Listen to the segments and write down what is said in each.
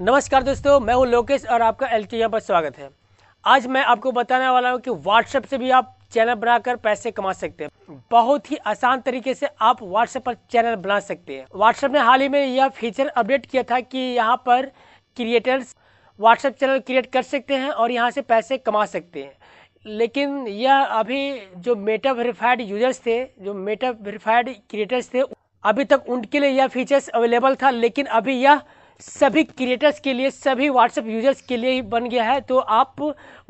नमस्कार दोस्तों मैं हूं लोकेश और आपका एल के यहाँ पर स्वागत है आज मैं आपको बताने वाला हूं कि व्हाट्सएप से भी आप चैनल बनाकर पैसे कमा सकते हैं बहुत ही आसान तरीके से आप व्हाट्सएप पर चैनल बना सकते हैं व्हाट्सएप ने हाल ही में यह फीचर अपडेट किया था कि यहाँ पर क्रिएटर्स व्हाट्सएप चैनल क्रिएट कर सकते हैं और यहाँ से पैसे कमा सकते हैं लेकिन यह अभी जो मेटा वेरीफाइड यूजर्स थे जो मेटा वेरीफाइड क्रिएटर्स थे अभी तक उनके लिए यह फीचर्स अवेलेबल था लेकिन अभी यह सभी क्रिएटर्स के लिए सभी व्हाट्सएप यूजर्स के लिए ही बन गया है तो आप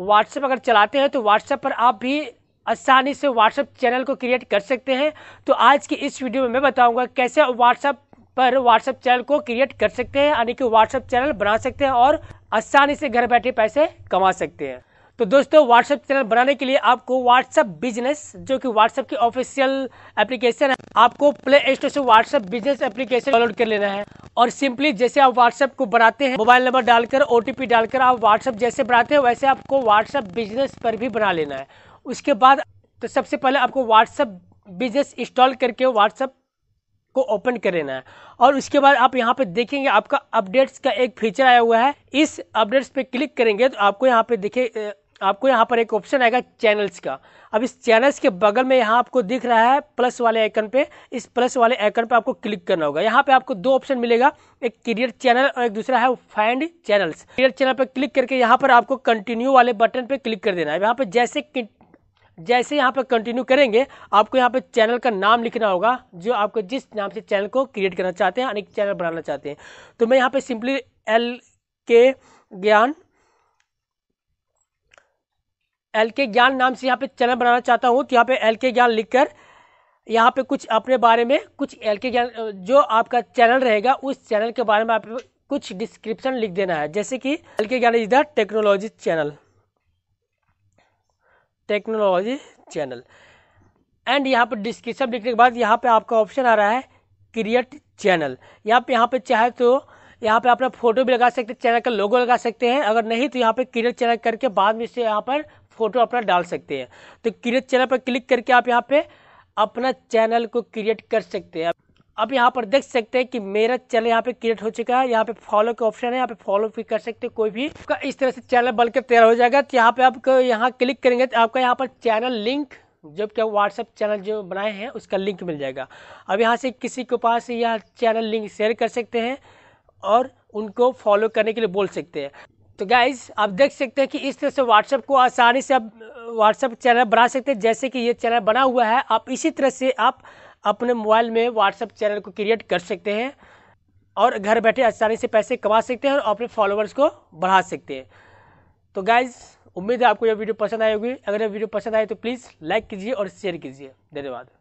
व्हाट्सएप अगर चलाते हैं तो व्हाट्सएप पर आप भी आसानी से व्हाट्सएप चैनल को क्रिएट कर सकते हैं तो आज की इस वीडियो में मैं बताऊंगा कैसे व्हाट्सएप पर व्हाट्सएप चैनल को क्रिएट कर सकते हैं यानी कि व्हाट्सएप चैनल बना सकते हैं और आसानी से घर बैठे पैसे कमा सकते हैं तो दोस्तों व्हाट्सएप चैनल बनाने के लिए आपको व्हाट्सएप बिजनेस जो कि व्हाट्सएप की ऑफिशियल एप्लीकेशन है आपको प्ले स्टोर से व्हाट्सएप बिजनेस एप्लीकेशन डाउनलोड कर लेना है और सिंपली जैसे आप व्हाट्सएप को बनाते हैं मोबाइल नंबर डालकर ओटीपी डालकर आप व्हाट्सएप जैसे बनाते हैं वैसे आपको व्हाट्सएप बिजनेस पर भी बना लेना है उसके बाद तो सबसे पहले आपको व्हाट्सएप बिजनेस इंस्टॉल करके व्हाट्सएप को ओपन कर लेना है और उसके बाद आप यहाँ पे देखेंगे आपका अपडेट्स का एक फीचर आया हुआ है इस अपडेट्स पे क्लिक करेंगे तो आपको यहाँ पे देखिए आपको यहाँ पर एक ऑप्शन आएगा चैनल्स का अब इस चैनल्स के बगल में यहाँ आपको दिख रहा है प्लस वाले आइकन पे इस प्लस वाले आइकन पे आपको क्लिक करना होगा यहाँ पे आपको दो ऑप्शन मिलेगा एक करियर चैनल और एक दूसरा है फाइंड चैनल्स करियर चैनल पे क्लिक करके यहाँ पर आपको कंटिन्यू वाले बटन पे क्लिक कर देना है यहाँ पर जैसे जैसे यहाँ पर कंटिन्यू करेंगे आपको यहाँ पर चैनल का नाम लिखना होगा जो आपको जिस नाम से चैनल को क्रिएट करना चाहते हैं अनेक चैनल बनाना चाहते हैं तो मैं यहाँ पर सिंपली एल के ज्ञान एल के ज्ञान नाम से यहाँ पे चैनल बनाना चाहता हूँ तो यहाँ पे एल के ज्ञान लिखकर यहाँ पे कुछ अपने बारे में कुछ एल के ज्ञान जो आपका चैनल रहेगा उस चैनल के बारे में आप कुछ डिस्क्रिप्शन लिख देना है जैसे कि L K Gyan is the technology channel technology channel and यहाँ पर डिस्क्रिप्शन लिखने के बाद यहाँ पे आपका ऑप्शन आ रहा है क्रिएट चैनल यहाँ पे यहाँ पे चाहे तो यहाँ पे अपना फोटो भी लगा सकते हैं चैनल का लोगो लगा सकते हैं अगर नहीं तो यहाँ पे क्रिएट चैनल करके बाद में इसे यहाँ पर फोटो अपना डाल सकते हैं तो क्रिएट चैनल पर क्लिक करके आप यहाँ पे अपना चैनल को क्रिएट कर सकते हैं अब यहाँ पर देख सकते हैं कि मेरा चैनल यहाँ पे क्रिएट हो चुका है यहाँ पे फॉलो का ऑप्शन है यहाँ पे फॉलो भी कर सकते हैं कोई भी आपका इस तरह से चैनल बनकर तैयार हो जाएगा तो यहाँ पे आप यहाँ क्लिक करेंगे तो आपका यहाँ पर चैनल लिंक जो क्या व्हाट्सअप चैनल जो बनाए हैं उसका लिंक मिल जाएगा अब यहाँ से किसी के पास यह चैनल लिंक शेयर कर सकते हैं और उनको फॉलो करने के लिए बोल सकते हैं तो गाइज आप देख सकते हैं कि इस तरह से व्हाट्सएप को आसानी से आप व्हाट्सएप चैनल बना सकते हैं जैसे कि ये चैनल बना हुआ है आप इसी तरह से आप अपने मोबाइल में व्हाट्सएप चैनल को क्रिएट कर सकते हैं और घर बैठे आसानी से पैसे कमा सकते हैं और अपने फॉलोअर्स को बढ़ा सकते हैं तो गाइज़ उम्मीद है आपको यह वीडियो पसंद आएगी होगी अगर यह वीडियो पसंद आए तो प्लीज़ लाइक कीजिए और शेयर कीजिए धन्यवाद